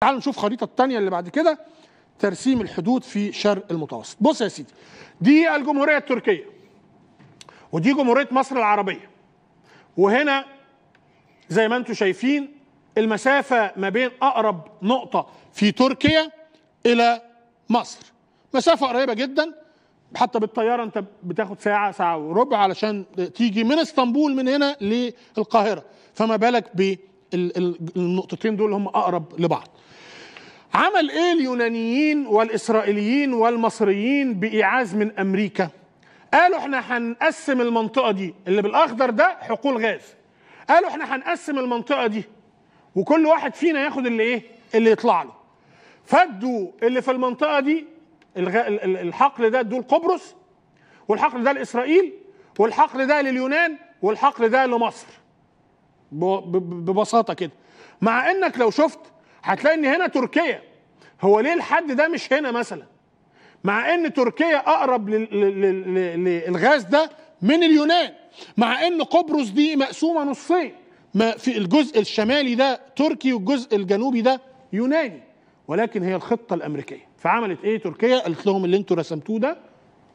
تعالوا نشوف خريطة الثانية اللي بعد كده ترسيم الحدود في شرق المتوسط بص يا سيدي دي الجمهورية التركية ودي جمهورية مصر العربية وهنا زي ما انتم شايفين المسافة ما بين أقرب نقطة في تركيا إلى مصر مسافة قريبة جدا حتى بالطيارة أنت بتاخد ساعة ساعة وربع علشان تيجي من اسطنبول من هنا للقاهرة فما بالك النقطتين دول هم اقرب لبعض عمل ايه اليونانيين والاسرائيليين والمصريين بايعاز من امريكا قالوا احنا هنقسم المنطقه دي اللي بالاخضر ده حقول غاز قالوا احنا هنقسم المنطقه دي وكل واحد فينا ياخد اللي ايه اللي يطلع له فدوا اللي في المنطقه دي الحقل ده دول قبرص والحقل ده لاسرائيل والحقل ده لليونان والحقل ده لمصر ببساطه كده مع انك لو شفت هتلاقي ان هنا تركيا هو ليه الحد ده مش هنا مثلا مع ان تركيا اقرب للغاز ده من اليونان مع ان قبرص دي مقسومه نصين ما في الجزء الشمالي ده تركي والجزء الجنوبي ده يوناني ولكن هي الخطه الامريكيه فعملت ايه تركيا قالت لهم اللي انتوا رسمتوه ده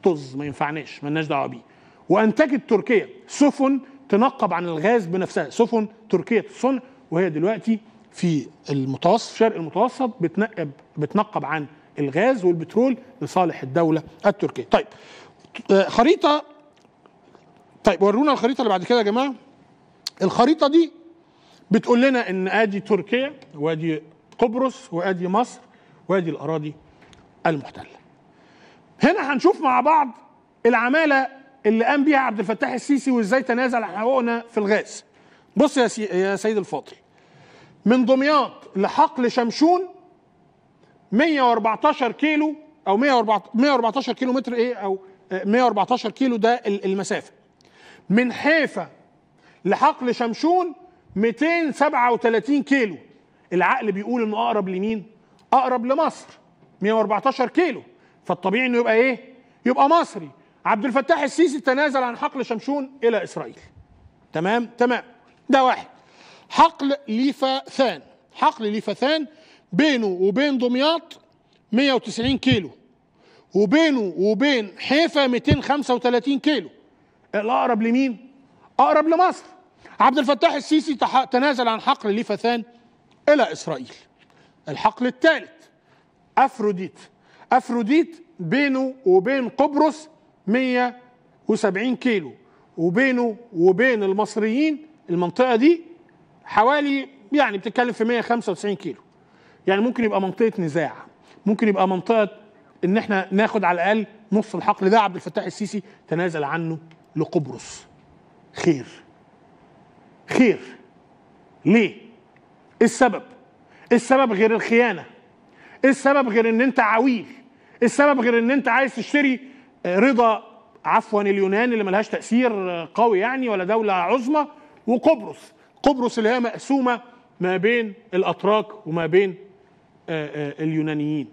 طز ما ينفعناش مالناش دعوه بيه وانتجت تركيا سفن تنقب عن الغاز بنفسها سفن تركية الصنع وهي دلوقتي في المتوسط في شرق المتوسط بتنقب بتنقب عن الغاز والبترول لصالح الدولة التركية طيب آه، خريطة طيب ورونا الخريطة اللي بعد كده يا جماعة الخريطة دي بتقول لنا ان ادي تركيا وادي قبرص وادي مصر وادي الاراضي المحتله هنا هنشوف مع بعض العماله اللي قام بيها عبد الفتاح السيسي وازاي تنازل عن حقوقنا في الغاز بص يا, سي... يا سيد الفاضل من دمياط لحقل شمشون 114 كيلو او 114 كيلو متر ايه او 114 كيلو ده المسافه من حيفا لحقل شمشون 237 كيلو العقل بيقول انه اقرب لمين اقرب لمصر 114 كيلو فالطبيعي انه يبقى ايه يبقى مصري عبد الفتاح السيسي تنازل عن حقل شمشون الى اسرائيل تمام تمام ده واحد حقل ليفاثان حقل ليفاثان بينه وبين دمياط 190 كيلو وبينه وبين حيفا 235 كيلو الاقرب لمين اقرب لمصر عبد الفتاح السيسي تنازل عن حقل ليفاثان الى اسرائيل الحقل الثالث افروديت افروديت بينه وبين قبرص 170 كيلو وبينه وبين المصريين المنطقه دي حوالي يعني بتتكلم في 195 كيلو يعني ممكن يبقى منطقه نزاع ممكن يبقى منطقه ان احنا ناخد على الاقل نص الحقل ده عبد الفتاح السيسي تنازل عنه لقبرص خير خير ليه إيه السبب إيه السبب غير الخيانه إيه السبب غير ان انت عويل السبب غير ان انت عايز تشتري رضا عفوا اليونان اللي ملهاش تاثير قوي يعني ولا دوله عظمى وقبرص قبرص اللي هي مقسومه ما بين الاتراك وما بين آه، آه، اليونانيين